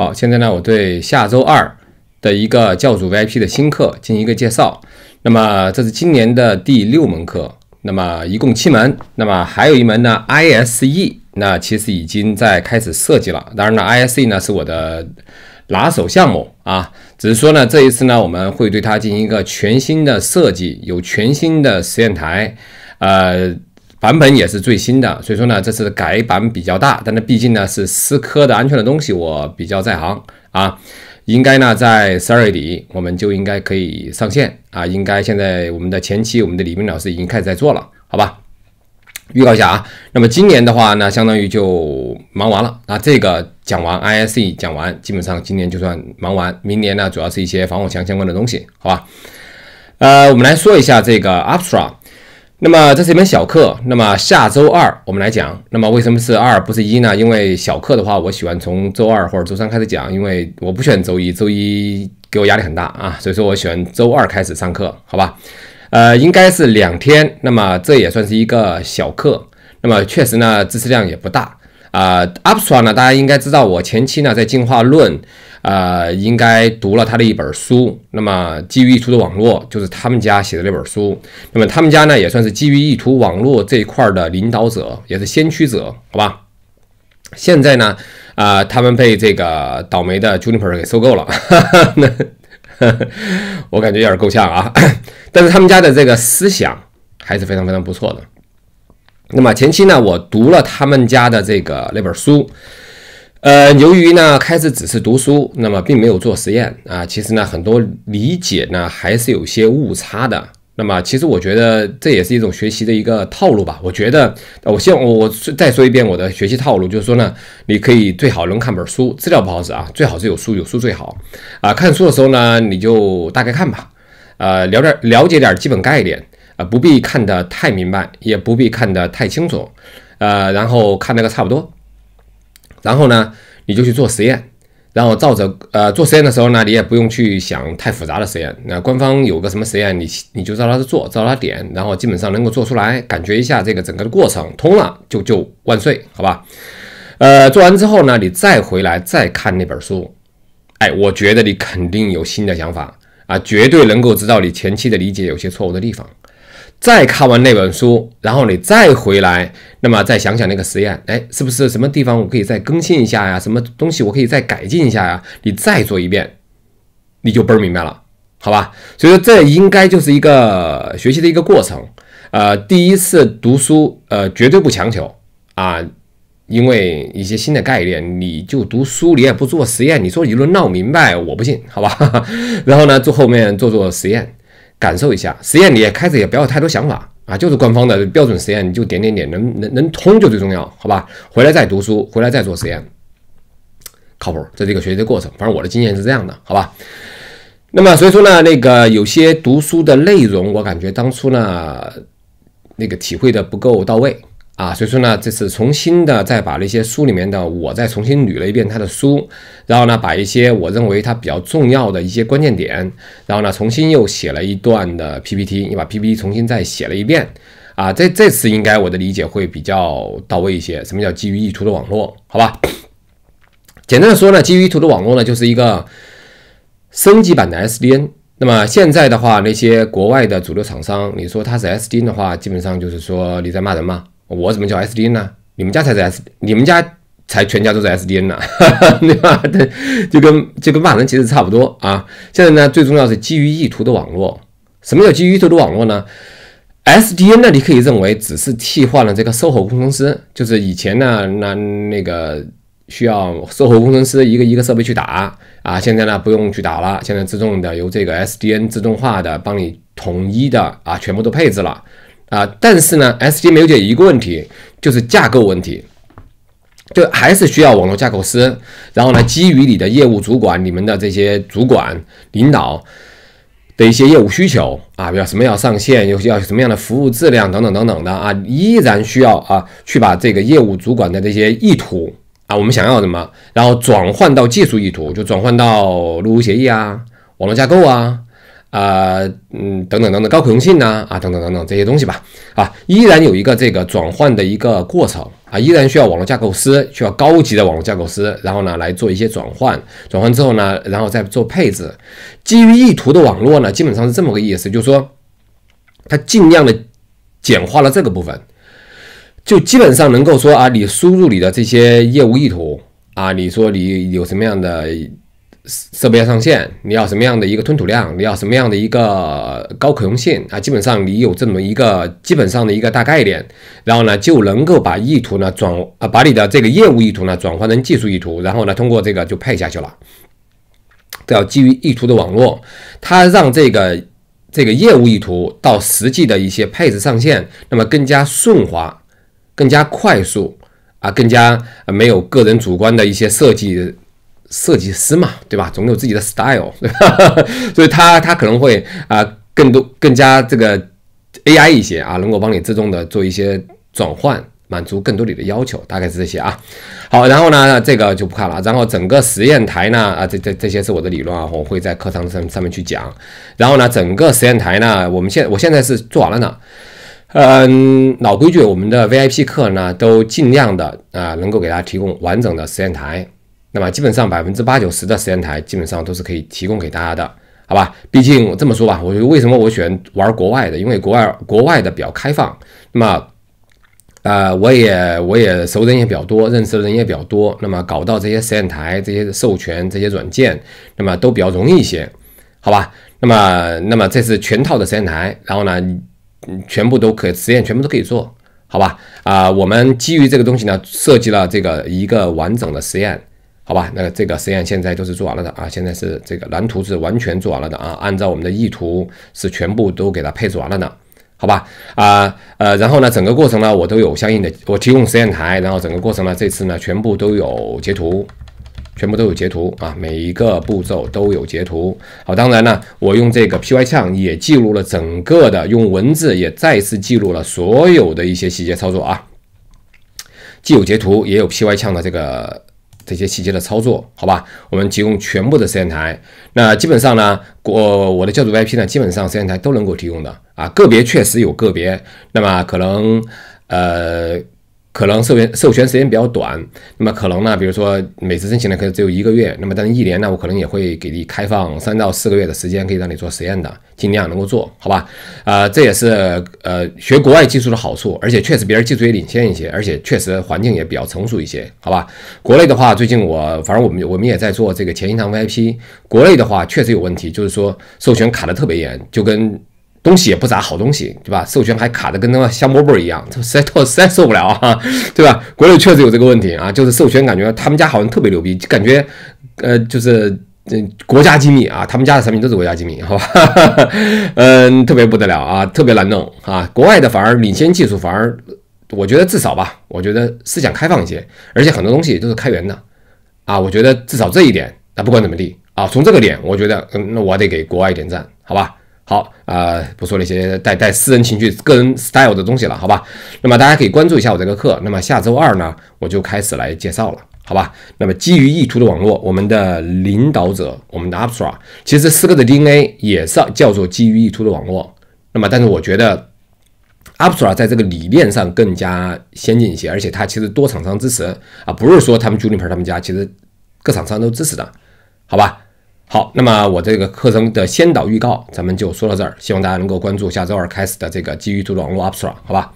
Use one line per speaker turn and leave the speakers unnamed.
好，现在呢，我对下周二的一个教主 VIP 的新课进行一个介绍。那么，这是今年的第六门课，那么一共七门。那么还有一门呢，ISE，那其实已经在开始设计了。当然呢，ISE 呢是我的拿手项目啊，只是说呢，这一次呢，我们会对它进行一个全新的设计，有全新的实验台，呃。版本也是最新的，所以说呢，这次改版比较大，但是毕竟呢是思科的安全的东西，我比较在行啊，应该呢在十二底我们就应该可以上线啊，应该现在我们的前期我们的李斌老师已经开始在做了，好吧？预告一下啊，那么今年的话呢，相当于就忙完了啊，这个讲完 i s e 讲完，基本上今年就算忙完，明年呢主要是一些防火墙相关的东西，好吧？呃，我们来说一下这个 Apstra。那么这是一门小课，那么下周二我们来讲。那么为什么是二不是一呢？因为小课的话，我喜欢从周二或者周三开始讲，因为我不喜欢周一，周一给我压力很大啊，所以说我喜欢周二开始上课，好吧？呃，应该是两天。那么这也算是一个小课，那么确实呢，知识量也不大。啊，Upstra 呢？大家应该知道，我前期呢在进化论，啊，应该读了他的一本书。那么基于意图的网络就是他们家写的那本书。那么他们家呢也算是基于意图网络这一块的领导者，也是先驱者，好吧？现在呢，啊，他们被这个倒霉的 Juniper 给收购了，我感觉有点够呛啊。但是他们家的这个思想还是非常非常不错的。那么前期呢，我读了他们家的这个那本书，呃，由于呢开始只是读书，那么并没有做实验啊。其实呢，很多理解呢还是有些误差的。那么其实我觉得这也是一种学习的一个套路吧。我觉得我先我我再说一遍我的学习套路，就是说呢，你可以最好能看本书，资料不好使啊，最好是有书，有书最好啊。看书的时候呢，你就大概看吧，呃，了点了解点基本概念。呃，不必看得太明白，也不必看得太清楚，呃，然后看那个差不多，然后呢，你就去做实验，然后照着呃做实验的时候呢，你也不用去想太复杂的实验。那官方有个什么实验，你你就照它做，照它点，然后基本上能够做出来，感觉一下这个整个的过程通了就就万岁，好吧？呃，做完之后呢，你再回来再看那本书，哎，我觉得你肯定有新的想法啊，绝对能够知道你前期的理解有些错误的地方。再看完那本书，然后你再回来，那么再想想那个实验，哎，是不是什么地方我可以再更新一下呀？什么东西我可以再改进一下呀？你再做一遍，你就倍儿明白了，好吧？所以说这应该就是一个学习的一个过程，呃，第一次读书，呃，绝对不强求啊，因为一些新的概念，你就读书，你也不做实验，你说理论闹明白，我不信，好吧？然后呢，做后面做做实验。感受一下实验，你也开始也不要太多想法啊，就是官方的标准实验，你就点点点，能能能通就最重要，好吧？回来再读书，回来再做实验，靠谱，这是一个学习的过程。反正我的经验是这样的，好吧？那么所以说呢，那个有些读书的内容，我感觉当初呢，那个体会的不够到位。啊，所以说呢，这次重新的再把那些书里面的我再重新捋了一遍他的书，然后呢，把一些我认为他比较重要的一些关键点，然后呢，重新又写了一段的 PPT，你把 PPT 重新再写了一遍啊，这这次应该我的理解会比较到位一些。什么叫基于意图的网络？好吧，简单的说呢，基于意图的网络呢，就是一个升级版的 SDN。那么现在的话，那些国外的主流厂商，你说他是 SDN 的话，基本上就是说你在骂人嘛。我怎么叫 SDN 呢？你们家才是 S，你们家才全家都是 SDN 呢，对吧？对，就跟就跟骂人其实差不多啊。现在呢，最重要是基于意图的网络。什么叫基于意图的网络呢？SDN 呢，你可以认为只是替换了这个售后工程师，就是以前呢，那那个需要售后工程师一个一个设备去打啊，现在呢不用去打了，现在自动的由这个 SDN 自动化的帮你统一的啊，全部都配置了。啊，但是呢，SD 没有解一个问题，就是架构问题，就还是需要网络架构师。然后呢，基于你的业务主管、你们的这些主管领导的一些业务需求啊，比如什么要上线，又要什么样的服务质量等等等等的啊，依然需要啊，去把这个业务主管的这些意图啊，我们想要什么，然后转换到技术意图，就转换到路由协议啊、网络架构啊。啊，嗯，等等等等，高可用性呢，啊，等等等等这些东西吧，啊，依然有一个这个转换的一个过程啊，依然需要网络架构师，需要高级的网络架构师，然后呢来做一些转换，转换之后呢，然后再做配置。基于意图的网络呢，基本上是这么个意思，就是说，它尽量的简化了这个部分，就基本上能够说啊，你输入你的这些业务意图啊，你说你有什么样的。设备上线，你要什么样的一个吞吐量？你要什么样的一个高可用性啊？基本上你有这么一个基本上的一个大概念，然后呢就能够把意图呢转啊，把你的这个业务意图呢转换成技术意图，然后呢通过这个就配下去了。这要基于意图的网络，它让这个这个业务意图到实际的一些配置上线，那么更加顺滑、更加快速啊、更加没有个人主观的一些设计。设计师嘛，对吧？总有自己的 style，对吧？所以，他他可能会啊，更多更加这个 AI 一些啊，能够帮你自动的做一些转换，满足更多你的要求，大概是这些啊。好，然后呢，这个就不看了。然后整个实验台呢，啊，这这这些是我的理论啊，我会在课堂上上面去讲。然后呢，整个实验台呢，我们现我现在是做完了呢。嗯，老规矩，我们的 VIP 课呢，都尽量的啊，能够给大家提供完整的实验台。那么基本上百分之八九十的实验台基本上都是可以提供给大家的，好吧？毕竟我这么说吧，我就为什么我选玩国外的？因为国外国外的比较开放，那么，呃，我也我也熟人也比较多，认识的人也比较多，那么搞到这些实验台、这些授权、这些软件，那么都比较容易一些，好吧？那么，那么这是全套的实验台，然后呢，全部都可实验全部都可以做，好吧？啊，我们基于这个东西呢，设计了这个一个完整的实验。好吧，那这个实验现在都是做完了的啊，现在是这个蓝图是完全做完了的啊，按照我们的意图是全部都给它配置完了的，好吧？啊呃，然后呢，整个过程呢，我都有相应的，我提供实验台，然后整个过程呢，这次呢，全部都有截图，全部都有截图啊，每一个步骤都有截图。好，当然呢，我用这个 P Y 枪也记录了整个的，用文字也再次记录了所有的一些细节操作啊，既有截图也有 P Y 枪的这个。这些细节的操作，好吧，我们提供全部的实验台。那基本上呢，我我的教主 VIP 呢，基本上实验台都能够提供的啊，个别确实有个别，那么可能呃。可能授权授权时间比较短，那么可能呢，比如说每次申请呢，可能只有一个月，那么但是一年呢，我可能也会给你开放三到四个月的时间，可以让你做实验的，尽量能够做好吧。啊，这也是呃学国外技术的好处，而且确实别人技术也领先一些，而且确实环境也比较成熟一些，好吧。国内的话，最近我反正我们我们也在做这个前一堂 VIP，国内的话确实有问题，就是说授权卡的特别严，就跟。东西也不咋好东西，对吧？授权还卡的跟他妈香饽饽一样，这 实在特 实在受不了啊，对吧？国内确实有这个问题啊，就是授权感觉他们家好像特别牛逼，就感觉呃就是嗯国家机密啊，他们家的产品都是国家机密，好吧？嗯，特别不得了啊，特别难弄啊。国外的反而领先技术，反而我觉得至少吧，我觉得思想开放一些，而且很多东西都是开源的啊。我觉得至少这一点，那不管怎么地啊，从这个点，我觉得嗯，那我得给国外点赞，好吧？好，呃，不说那些带带私人情绪、个人 style 的东西了，好吧？那么大家可以关注一下我这个课。那么下周二呢，我就开始来介绍了，好吧？那么基于意图的网络，我们的领导者，我们的 Upstra，其实四个的 DNA 也是叫做基于意图的网络。那么，但是我觉得 Upstra 在这个理念上更加先进一些，而且它其实多厂商支持啊，不是说他们 Juniper 他们家，其实各厂商都支持的，好吧？好，那么我这个课程的先导预告，咱们就说到这儿。希望大家能够关注下周二开始的这个基于图的网络 optra，好吧？